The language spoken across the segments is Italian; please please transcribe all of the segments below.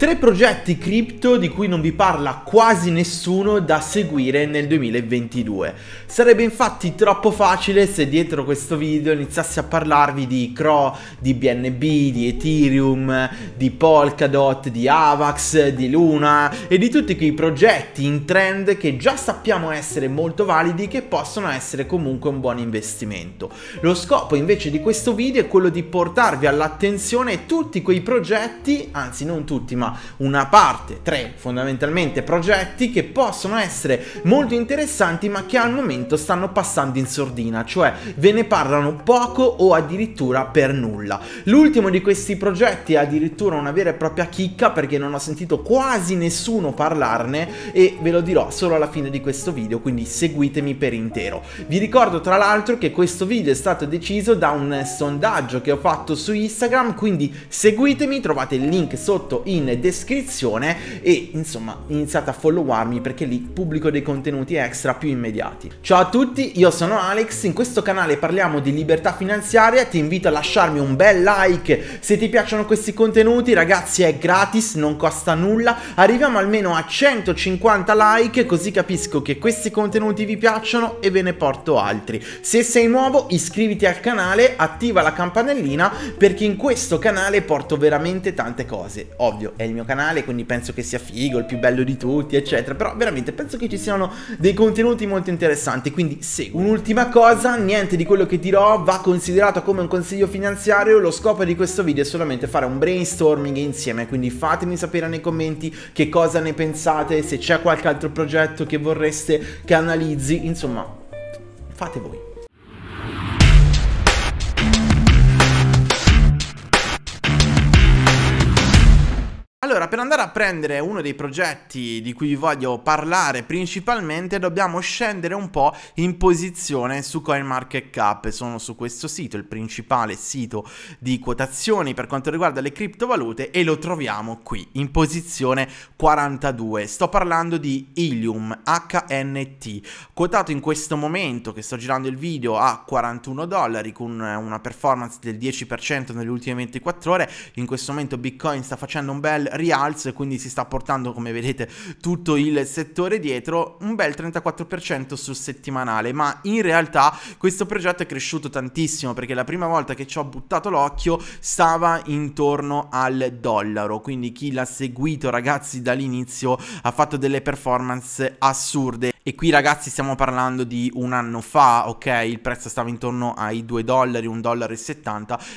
Tre progetti cripto di cui non vi parla quasi nessuno da seguire nel 2022. Sarebbe infatti troppo facile se dietro questo video iniziassi a parlarvi di CRO, di BNB, di Ethereum, di Polkadot, di Avax, di Luna e di tutti quei progetti in trend che già sappiamo essere molto validi che possono essere comunque un buon investimento. Lo scopo invece di questo video è quello di portarvi all'attenzione tutti quei progetti, anzi non tutti ma una parte, tre fondamentalmente progetti che possono essere molto interessanti ma che al momento stanno passando in sordina, cioè ve ne parlano poco o addirittura per nulla. L'ultimo di questi progetti è addirittura una vera e propria chicca perché non ho sentito quasi nessuno parlarne e ve lo dirò solo alla fine di questo video, quindi seguitemi per intero. Vi ricordo tra l'altro che questo video è stato deciso da un sondaggio che ho fatto su Instagram, quindi seguitemi, trovate il link sotto in descrizione e insomma iniziate a followarmi perché lì pubblico dei contenuti extra più immediati. Ciao a tutti, io sono Alex, in questo canale parliamo di libertà finanziaria, ti invito a lasciarmi un bel like se ti piacciono questi contenuti, ragazzi è gratis, non costa nulla, arriviamo almeno a 150 like così capisco che questi contenuti vi piacciono e ve ne porto altri. Se sei nuovo iscriviti al canale, attiva la campanellina perché in questo canale porto veramente tante cose, ovvio è il mio canale, quindi penso che sia figo, il più bello di tutti, eccetera. Però veramente penso che ci siano dei contenuti molto interessanti, quindi segui. Un'ultima cosa, niente di quello che dirò va considerato come un consiglio finanziario, lo scopo di questo video è solamente fare un brainstorming insieme, quindi fatemi sapere nei commenti che cosa ne pensate, se c'è qualche altro progetto che vorreste che analizzi, insomma, fate voi. Allora, per andare a prendere uno dei progetti di cui vi voglio parlare principalmente, dobbiamo scendere un po' in posizione su CoinMarketCap. Sono su questo sito, il principale sito di quotazioni per quanto riguarda le criptovalute e lo troviamo qui, in posizione 42. Sto parlando di Ilium HNT, quotato in questo momento che sto girando il video a 41 dollari con una performance del 10% nelle ultime 24 ore. In questo momento Bitcoin sta facendo un bel rialzo e quindi si sta portando come vedete tutto il settore dietro un bel 34% sul settimanale ma in realtà questo progetto è cresciuto tantissimo perché la prima volta che ci ho buttato l'occhio stava intorno al dollaro quindi chi l'ha seguito ragazzi dall'inizio ha fatto delle performance assurde e qui ragazzi stiamo parlando di un anno fa ok il prezzo stava intorno ai 2 dollari 1,70 dollari,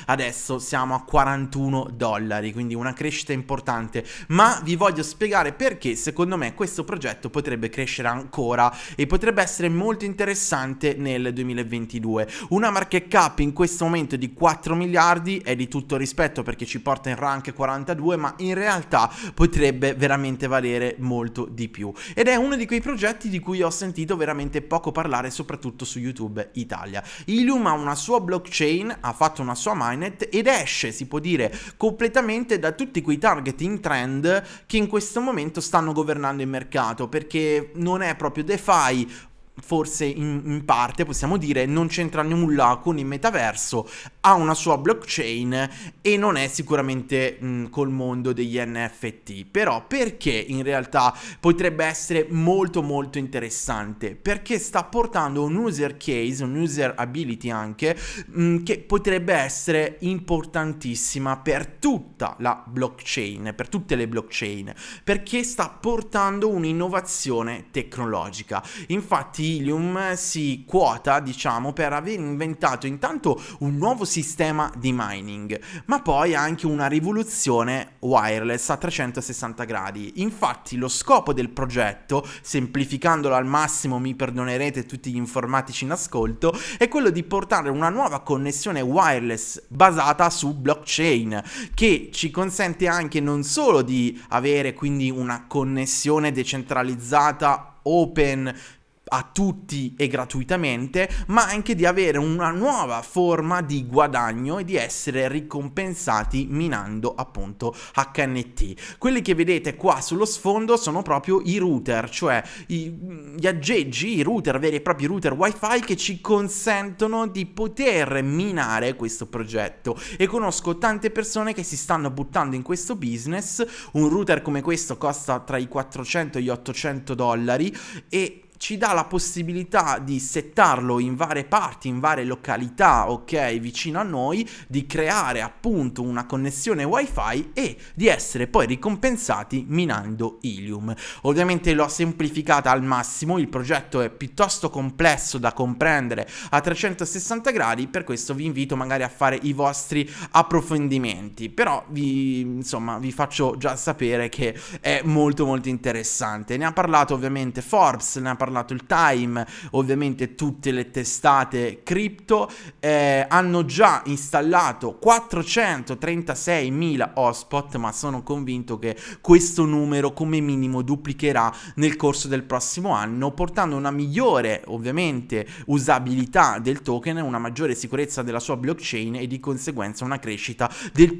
adesso siamo a 41 dollari quindi una crescita importante importante, ma vi voglio spiegare perché secondo me questo progetto potrebbe crescere ancora e potrebbe essere molto interessante nel 2022. Una market cap in questo momento di 4 miliardi è di tutto rispetto perché ci porta in rank 42, ma in realtà potrebbe veramente valere molto di più. Ed è uno di quei progetti di cui ho sentito veramente poco parlare, soprattutto su YouTube Italia. Ilum ha una sua blockchain, ha fatto una sua minet ed esce, si può dire, completamente da tutti quei targeting trend che in questo momento stanno governando il mercato perché non è proprio DeFi forse in, in, parte possiamo dire non c'entra nulla con il metaverso, ha una sua blockchain e non è sicuramente mh, mm, col mondo degli NFT, però perché in realtà potrebbe essere molto molto interessante? Perché sta portando un user case, un user ability anche, mh, mm, che potrebbe essere importantissima per tutta la blockchain, per tutte le blockchain, perché sta portando un'innovazione tecnologica. Infatti Dactylium si quota, diciamo, per aver inventato intanto un nuovo sistema di mining, ma poi anche una rivoluzione wireless a 360 gradi. Infatti lo scopo del progetto, semplificandolo al massimo, mi perdonerete tutti gli informatici in ascolto, è quello di portare una nuova connessione wireless basata su blockchain, che ci consente anche non solo di avere quindi una connessione decentralizzata open a tutti e gratuitamente, ma anche di avere una nuova forma di guadagno e di essere ricompensati minando appunto HNT. Quelli che vedete qua sullo sfondo sono proprio i router, cioè i, gli aggeggi, i router, veri e propri router wifi che ci consentono di poter minare questo progetto e conosco tante persone che si stanno buttando in questo business, un router come questo costa tra i 400 e gli 800 dollari e ci dà la possibilità di settarlo in varie parti, in varie località, ok, vicino a noi, di creare appunto una connessione wifi e di essere poi ricompensati minando Ilium. Ovviamente l'ho semplificata al massimo, il progetto è piuttosto complesso da comprendere a 360 gradi, per questo vi invito magari a fare i vostri approfondimenti, però vi, insomma, vi faccio già sapere che è molto molto interessante. Ne ha parlato ovviamente Forbes, ne ha parlato aggiornato il Time, ovviamente tutte le testate cripto, eh, hanno già installato 436.000 hotspot, ma sono convinto che questo numero come minimo duplicherà nel corso del prossimo anno, portando una migliore, ovviamente, usabilità del token, una maggiore sicurezza della sua blockchain e di conseguenza una crescita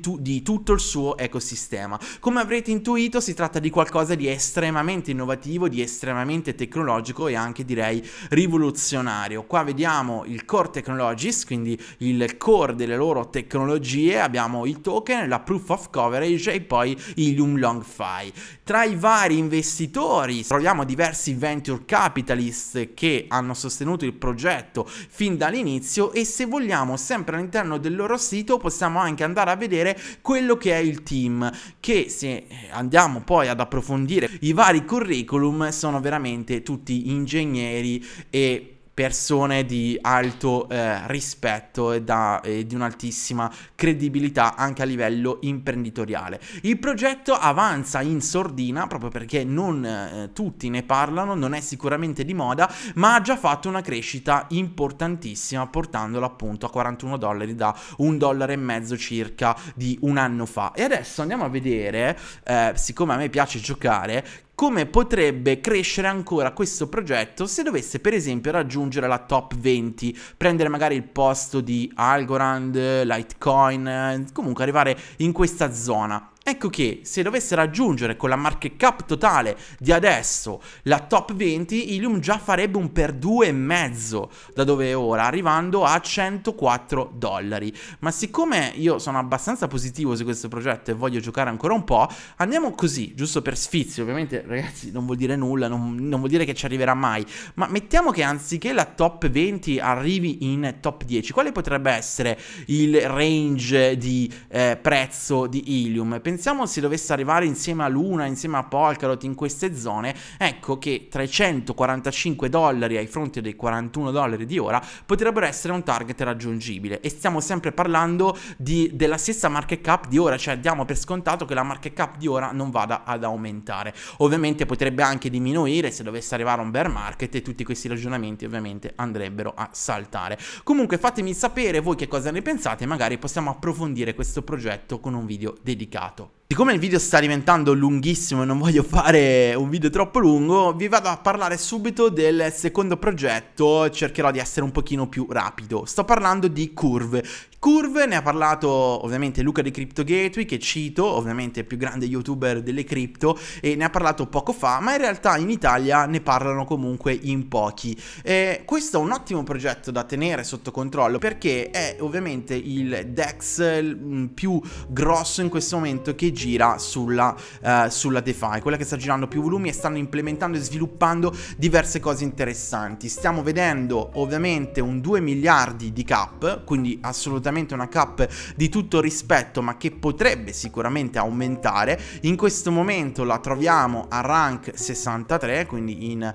tu di tutto il suo ecosistema. Come avrete intuito, si tratta di qualcosa di estremamente innovativo, di estremamente tecnologico tecnologico e anche direi rivoluzionario. Qua vediamo il core technologies, quindi il core delle loro tecnologie, abbiamo i token, la proof of coverage e poi il Long Fi. Tra i vari investitori troviamo diversi venture capitalist che hanno sostenuto il progetto fin dall'inizio e se vogliamo sempre all'interno del loro sito possiamo anche andare a vedere quello che è il team che se andiamo poi ad approfondire i vari curriculum sono veramente tutti ingegneri e persone di alto eh, rispetto e, da, e, di un'altissima credibilità anche a livello imprenditoriale. Il progetto avanza in sordina proprio perché non eh, tutti ne parlano, non è sicuramente di moda, ma ha già fatto una crescita importantissima portandolo appunto a 41 dollari da un dollaro e mezzo circa di un anno fa. E adesso andiamo a vedere, eh, siccome a me piace giocare, come potrebbe crescere ancora questo progetto se dovesse per esempio raggiungere la top 20, prendere magari il posto di Algorand, Litecoin, eh, comunque arrivare in questa zona. Ecco che se dovesse raggiungere con la market cap totale di adesso la top 20, Ilium già farebbe un per 2,5 da dove è ora, arrivando a 104 dollari. Ma siccome io sono abbastanza positivo su questo progetto e voglio giocare ancora un po', andiamo così, giusto per sfizio, ovviamente ragazzi non vuol dire nulla, non, non vuol dire che ci arriverà mai, ma mettiamo che anziché la top 20 arrivi in top 10, quale potrebbe essere il range di eh, prezzo di Ilium? pensiamo se dovesse arrivare insieme a Luna, insieme a Polkadot in queste zone, ecco che 345 dollari ai fronte dei 41 dollari di ora potrebbero essere un target raggiungibile e stiamo sempre parlando di, della stessa market cap di ora, cioè diamo per scontato che la market cap di ora non vada ad aumentare. Ovviamente potrebbe anche diminuire se dovesse arrivare un bear market e tutti questi ragionamenti ovviamente andrebbero a saltare. Comunque fatemi sapere voi che cosa ne pensate, magari possiamo approfondire questo progetto con un video dedicato. 또 Siccome il video sta diventando lunghissimo e non voglio fare un video troppo lungo, vi vado a parlare subito del secondo progetto, cercherò di essere un pochino più rapido. Sto parlando di Curve. Curve ne ha parlato ovviamente Luca di Crypto Gateway, che cito, ovviamente il più grande youtuber delle cripto, e ne ha parlato poco fa, ma in realtà in Italia ne parlano comunque in pochi. E eh, questo è un ottimo progetto da tenere sotto controllo perché è ovviamente il DEX mm, più grosso in questo momento che gira sulla, uh, sulla DeFi, quella che sta girando più volumi e stanno implementando e sviluppando diverse cose interessanti. Stiamo vedendo ovviamente un 2 miliardi di cap, quindi assolutamente una cap di tutto rispetto, ma che potrebbe sicuramente aumentare. In questo momento la troviamo a rank 63, quindi in eh,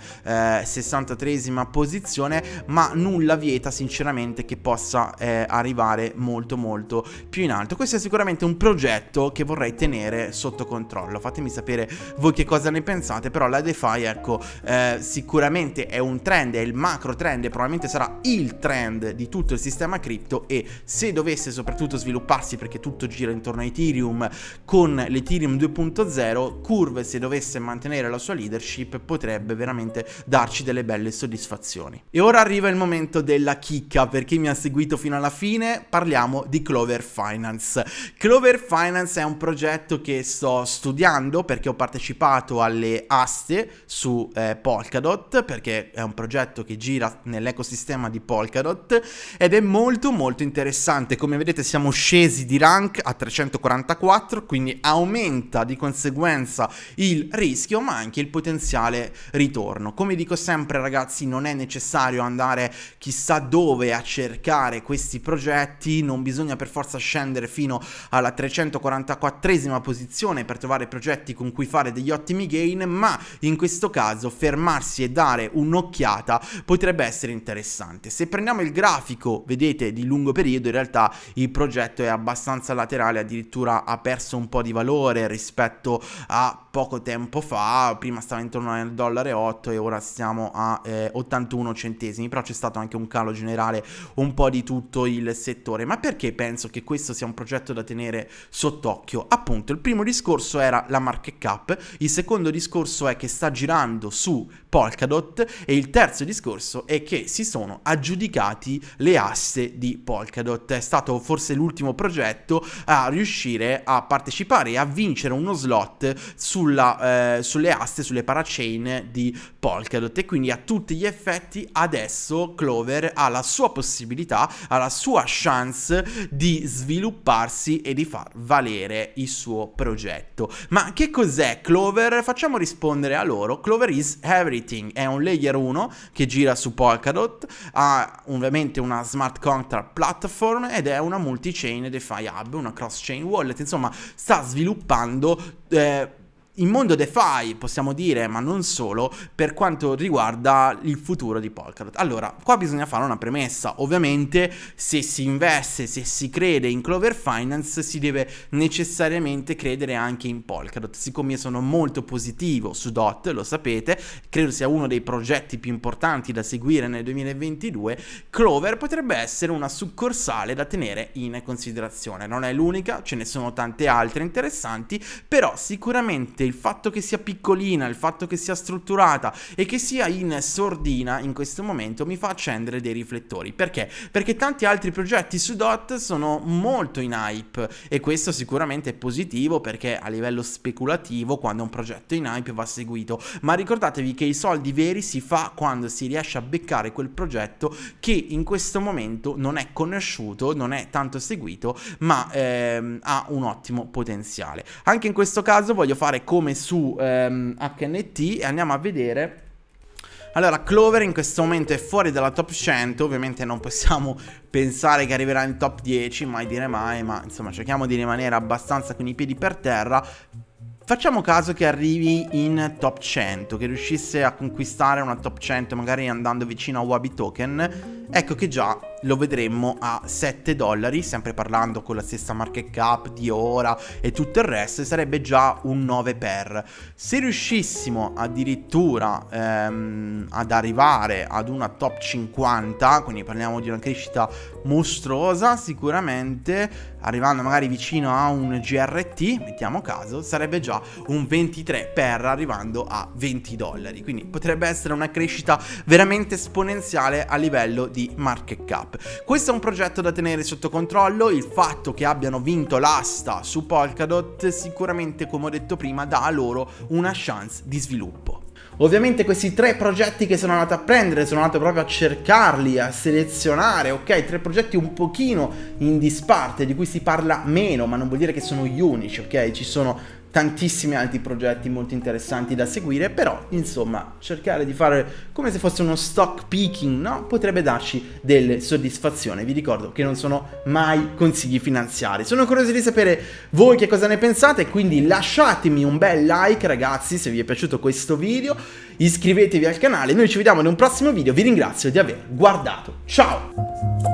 63esima posizione, ma nulla vieta sinceramente che possa eh, arrivare molto molto più in alto. Questo è sicuramente un progetto che vorrei tenere tenere sotto controllo. Fatemi sapere voi che cosa ne pensate, però la DeFi, ecco, eh, sicuramente è un trend, è il macro trend, e probabilmente sarà il trend di tutto il sistema cripto e se dovesse soprattutto svilupparsi, perché tutto gira intorno a Ethereum, con l'Ethereum 2.0, Curve se dovesse mantenere la sua leadership potrebbe veramente darci delle belle soddisfazioni. E ora arriva il momento della chicca, per chi mi ha seguito fino alla fine parliamo di Clover Finance. Clover Finance è un progetto progetto che sto studiando perché ho partecipato alle aste su eh, Polkadot perché è un progetto che gira nell'ecosistema di Polkadot ed è molto molto interessante. Come vedete siamo scesi di rank a 344 quindi aumenta di conseguenza il rischio ma anche il potenziale ritorno. Come dico sempre ragazzi non è necessario andare chissà dove a cercare questi progetti, non bisogna per forza scendere fino alla 344 l'ennesima posizione per trovare progetti con cui fare degli ottimi gain, ma in questo caso fermarsi e dare un'occhiata potrebbe essere interessante. Se prendiamo il grafico, vedete, di lungo periodo, in realtà il progetto è abbastanza laterale, addirittura ha perso un po' di valore rispetto a poco tempo fa, prima stava intorno al dollaro e 8 e ora siamo a eh, 81 centesimi, però c'è stato anche un calo generale un po' di tutto il settore. Ma perché penso che questo sia un progetto da tenere sott'occhio? Appunto, il primo discorso era la market cap, il secondo discorso è che sta girando su Polkadot e il terzo discorso è che si sono aggiudicati le aste di Polkadot. È stato forse l'ultimo progetto a riuscire a partecipare e a vincere uno slot sulla, eh, sulle aste, sulle parachain di Polkadot e quindi a tutti gli effetti adesso Clover ha la sua possibilità, ha la sua chance di svilupparsi e di far valere il suo progetto. Ma che cos'è Clover? Facciamo rispondere a loro. Clover is everything Everything è un layer 1 che gira su Polkadot, ha ovviamente una smart contract platform ed è una multi-chain DeFi hub, una cross-chain wallet, insomma sta sviluppando... Eh, il mondo DeFi, possiamo dire, ma non solo, per quanto riguarda il futuro di Polkadot. Allora, qua bisogna fare una premessa. Ovviamente, se si investe, se si crede in Clover Finance, si deve necessariamente credere anche in Polkadot. Siccome io sono molto positivo su DOT, lo sapete, credo sia uno dei progetti più importanti da seguire nel 2022, Clover potrebbe essere una succorsale da tenere in considerazione. Non è l'unica, ce ne sono tante altre interessanti, però sicuramente il fatto che sia piccolina, il fatto che sia strutturata e che sia in sordina in questo momento mi fa accendere dei riflettori. Perché? Perché tanti altri progetti su DOT sono molto in hype e questo sicuramente è positivo perché a livello speculativo quando un progetto è in hype va seguito, ma ricordatevi che i soldi veri si fa quando si riesce a beccare quel progetto che in questo momento non è conosciuto, non è tanto seguito, ma ehm, ha un ottimo potenziale. Anche in questo caso voglio fare come su ehm, HNT e andiamo a vedere allora, Clover in questo momento è fuori dalla top 100, ovviamente non possiamo pensare che arriverà in top 10, mai dire mai, ma insomma cerchiamo di rimanere abbastanza con i piedi per terra. Facciamo caso che arrivi in top 100, che riuscisse a conquistare una top 100 magari andando vicino a Wabi Token, ecco che già lo vedremmo a 7 dollari, sempre parlando con la stessa market cap di ora e tutto il resto, sarebbe già un 9 per. Se riuscissimo addirittura ehm, ad arrivare ad una top 50, quindi parliamo di una crescita mostruosa, sicuramente arrivando magari vicino a un GRT, mettiamo caso, sarebbe già un 23 per arrivando a 20 dollari. Quindi potrebbe essere una crescita veramente esponenziale a livello di market cap. Cup. Questo è un progetto da tenere sotto controllo, il fatto che abbiano vinto l'asta su Polkadot sicuramente, come ho detto prima, dà a loro una chance di sviluppo. Ovviamente questi tre progetti che sono andato a prendere, sono andato proprio a cercarli, a selezionare, ok? Tre progetti un pochino in disparte, di cui si parla meno, ma non vuol dire che sono gli unici, ok? Ci sono tantissimi altri progetti molto interessanti da seguire, però insomma cercare di fare come se fosse uno stock picking, no? Potrebbe darci delle soddisfazioni. Vi ricordo che non sono mai consigli finanziari. Sono curioso di sapere voi che cosa ne pensate, quindi lasciatemi un bel like ragazzi se vi è piaciuto questo video, iscrivetevi al canale, noi ci vediamo in un prossimo video, vi ringrazio di aver guardato, ciao!